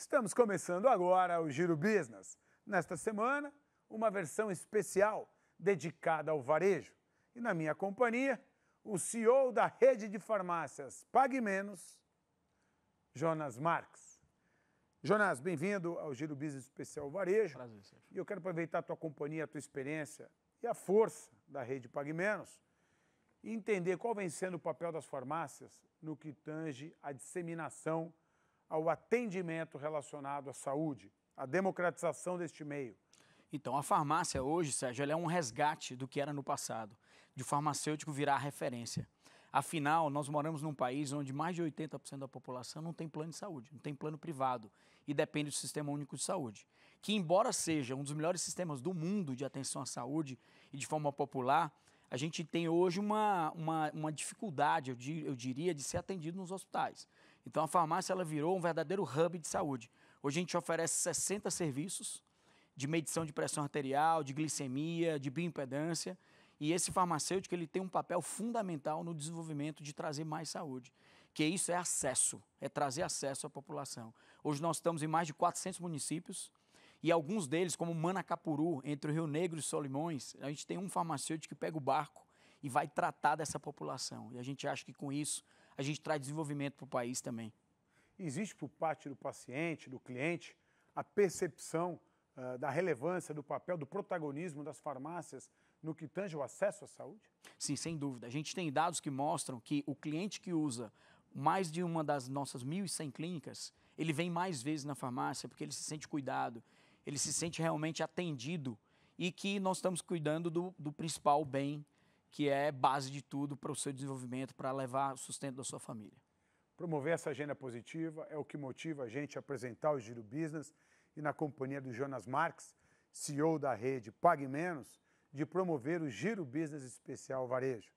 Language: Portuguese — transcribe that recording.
Estamos começando agora o Giro Business. Nesta semana, uma versão especial dedicada ao varejo. E na minha companhia, o CEO da rede de farmácias Pague Menos, Jonas Marques. Jonas, bem-vindo ao Giro Business Especial Varejo. Prazer, Sérgio. E eu quero aproveitar a tua companhia, a tua experiência e a força da rede Pague Menos e entender qual vem sendo o papel das farmácias no que tange à disseminação ao atendimento relacionado à saúde, à democratização deste meio. Então, a farmácia hoje, Sérgio, ela é um resgate do que era no passado, de farmacêutico virar referência. Afinal, nós moramos num país onde mais de 80% da população não tem plano de saúde, não tem plano privado e depende do Sistema Único de Saúde, que embora seja um dos melhores sistemas do mundo de atenção à saúde e de forma popular, a gente tem hoje uma, uma, uma dificuldade, eu, eu diria, de ser atendido nos hospitais. Então a farmácia ela virou um verdadeiro hub de saúde. Hoje a gente oferece 60 serviços de medição de pressão arterial, de glicemia, de bioimpedância, e esse farmacêutico ele tem um papel fundamental no desenvolvimento de trazer mais saúde, que isso é acesso, é trazer acesso à população. Hoje nós estamos em mais de 400 municípios, e alguns deles, como Manacapuru, entre o Rio Negro e Solimões, a gente tem um farmacêutico que pega o barco e vai tratar dessa população. E a gente acha que com isso a gente traz desenvolvimento para o país também. Existe por parte do paciente, do cliente, a percepção uh, da relevância, do papel, do protagonismo das farmácias no que tange o acesso à saúde? Sim, sem dúvida. A gente tem dados que mostram que o cliente que usa mais de uma das nossas 1.100 clínicas, ele vem mais vezes na farmácia porque ele se sente cuidado, ele se sente realmente atendido e que nós estamos cuidando do, do principal bem que é base de tudo para o seu desenvolvimento, para levar o sustento da sua família. Promover essa agenda positiva é o que motiva a gente a apresentar o Giro Business e na companhia do Jonas Marques, CEO da rede Pague Menos, de promover o Giro Business Especial Varejo.